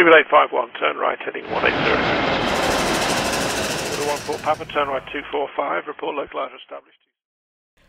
Seabird 851, turn right heading 180. 14 Papa, turn right 245, report localizer established.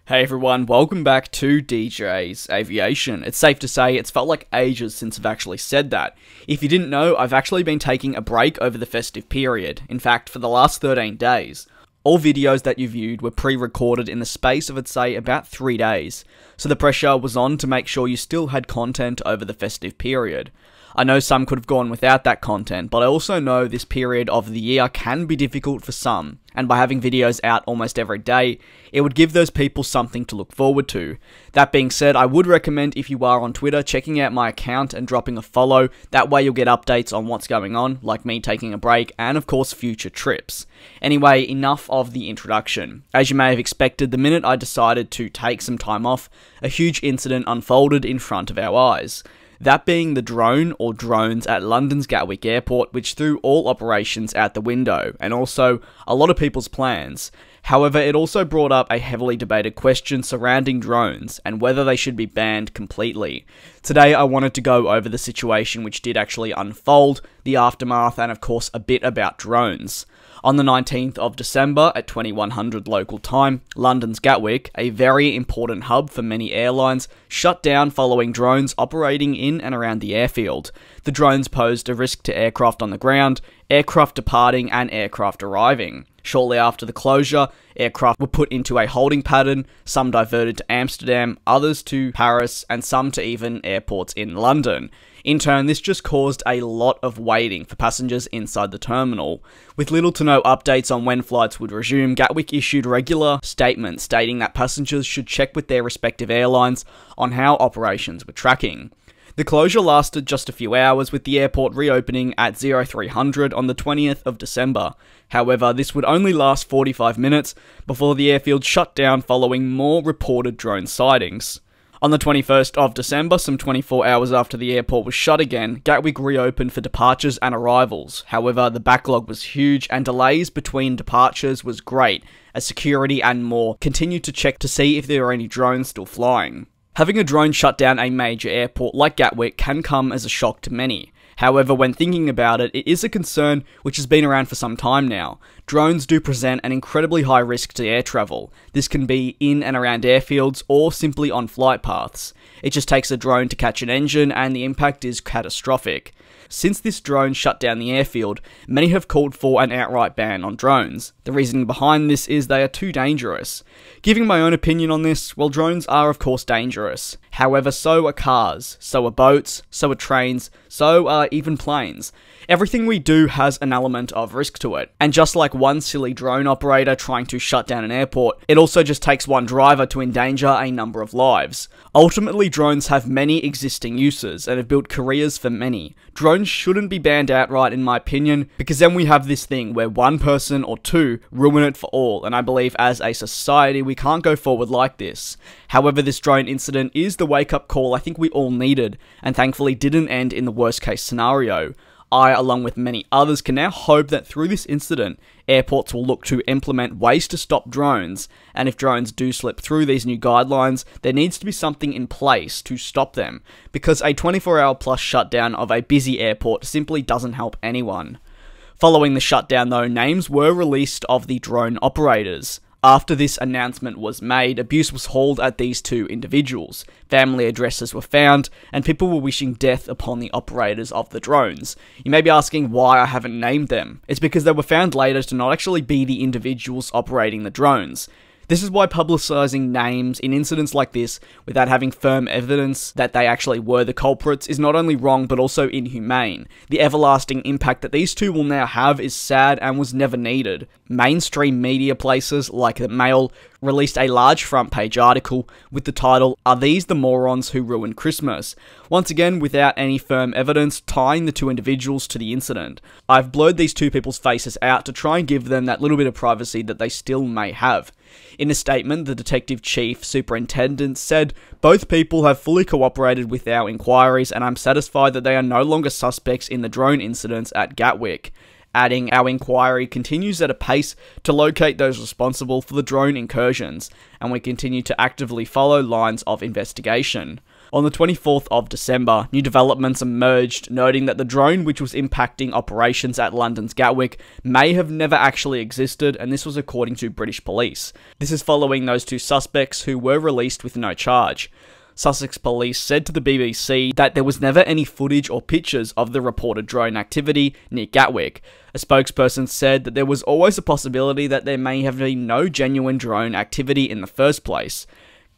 Hey everyone, welcome back to DJ's Aviation. It's safe to say it's felt like ages since I've actually said that. If you didn't know, I've actually been taking a break over the festive period, in fact, for the last 13 days. All videos that you viewed were pre recorded in the space of, I'd say, about three days, so the pressure was on to make sure you still had content over the festive period. I know some could have gone without that content, but I also know this period of the year can be difficult for some, and by having videos out almost every day, it would give those people something to look forward to. That being said, I would recommend if you are on Twitter checking out my account and dropping a follow, that way you'll get updates on what's going on, like me taking a break, and of course future trips. Anyway, enough of the introduction. As you may have expected, the minute I decided to take some time off, a huge incident unfolded in front of our eyes that being the drone or drones at London's Gatwick Airport, which threw all operations out the window and also a lot of people's plans. However, it also brought up a heavily debated question surrounding drones and whether they should be banned completely. Today, I wanted to go over the situation which did actually unfold, the aftermath, and of course, a bit about drones. On the 19th of December at 2100 local time, London's Gatwick, a very important hub for many airlines, shut down following drones operating in and around the airfield. The drones posed a risk to aircraft on the ground, aircraft departing, and aircraft arriving. Shortly after the closure, aircraft were put into a holding pattern, some diverted to Amsterdam, others to Paris, and some to even airports in London. In turn, this just caused a lot of waiting for passengers inside the terminal. With little to no updates on when flights would resume, Gatwick issued regular statements stating that passengers should check with their respective airlines on how operations were tracking. The closure lasted just a few hours, with the airport reopening at 0300 on the 20th of December. However, this would only last 45 minutes before the airfield shut down following more reported drone sightings. On the 21st of December, some 24 hours after the airport was shut again, Gatwick reopened for departures and arrivals. However, the backlog was huge and delays between departures was great, as security and more continued to check to see if there were any drones still flying. Having a drone shut down a major airport like Gatwick can come as a shock to many. However, when thinking about it, it is a concern which has been around for some time now. Drones do present an incredibly high risk to air travel. This can be in and around airfields or simply on flight paths. It just takes a drone to catch an engine and the impact is catastrophic. Since this drone shut down the airfield, many have called for an outright ban on drones. The reasoning behind this is they are too dangerous. Giving my own opinion on this, well, drones are of course dangerous. However, so are cars, so are boats, so are trains, so are even planes. Everything we do has an element of risk to it. And just like one silly drone operator trying to shut down an airport, it also just takes one driver to endanger a number of lives. Ultimately, drones have many existing uses and have built careers for many. Drones shouldn't be banned outright, in my opinion, because then we have this thing where one person or two ruin it for all, and I believe as a society we can't go forward like this. However, this drone incident is the wake up call I think we all needed, and thankfully didn't end in the worst case scenario. I, along with many others, can now hope that through this incident, airports will look to implement ways to stop drones, and if drones do slip through these new guidelines, there needs to be something in place to stop them, because a 24 hour plus shutdown of a busy airport simply doesn't help anyone. Following the shutdown, though, names were released of the drone operators. After this announcement was made, abuse was hauled at these two individuals. Family addresses were found, and people were wishing death upon the operators of the drones. You may be asking why I haven't named them. It's because they were found later to not actually be the individuals operating the drones. This is why publicising names in incidents like this without having firm evidence that they actually were the culprits is not only wrong but also inhumane. The everlasting impact that these two will now have is sad and was never needed. Mainstream media places like The Mail released a large front page article with the title, Are These the Morons Who Ruined Christmas? Once again, without any firm evidence tying the two individuals to the incident. I've blurred these two people's faces out to try and give them that little bit of privacy that they still may have. In a statement, the Detective Chief Superintendent said, Both people have fully cooperated with our inquiries, and I'm satisfied that they are no longer suspects in the drone incidents at Gatwick. Adding, our inquiry continues at a pace to locate those responsible for the drone incursions, and we continue to actively follow lines of investigation. On the 24th of December, new developments emerged, noting that the drone which was impacting operations at London's Gatwick may have never actually existed, and this was according to British police. This is following those two suspects who were released with no charge. Sussex police said to the BBC that there was never any footage or pictures of the reported drone activity near Gatwick. A spokesperson said that there was always a possibility that there may have been no genuine drone activity in the first place.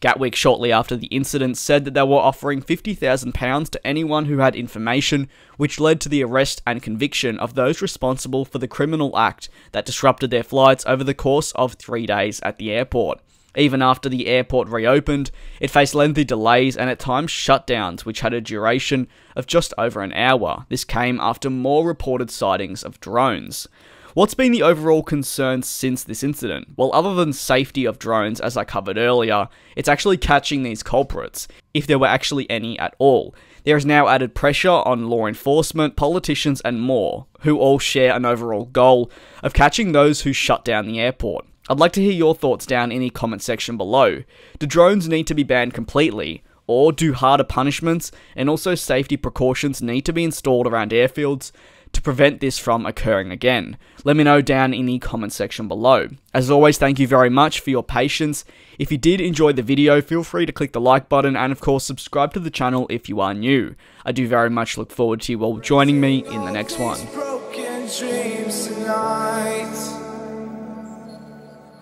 Gatwick, shortly after the incident, said that they were offering £50,000 to anyone who had information, which led to the arrest and conviction of those responsible for the criminal act that disrupted their flights over the course of three days at the airport. Even after the airport reopened, it faced lengthy delays and at times shutdowns, which had a duration of just over an hour. This came after more reported sightings of drones. What's been the overall concern since this incident? Well, other than safety of drones, as I covered earlier, it's actually catching these culprits, if there were actually any at all. There is now added pressure on law enforcement, politicians, and more, who all share an overall goal of catching those who shut down the airport. I'd like to hear your thoughts down in the comment section below. Do drones need to be banned completely? Or do harder punishments and also safety precautions need to be installed around airfields to prevent this from occurring again? Let me know down in the comment section below. As always, thank you very much for your patience. If you did enjoy the video, feel free to click the like button and of course subscribe to the channel if you are new. I do very much look forward to you all joining me in the next one.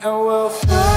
And we'll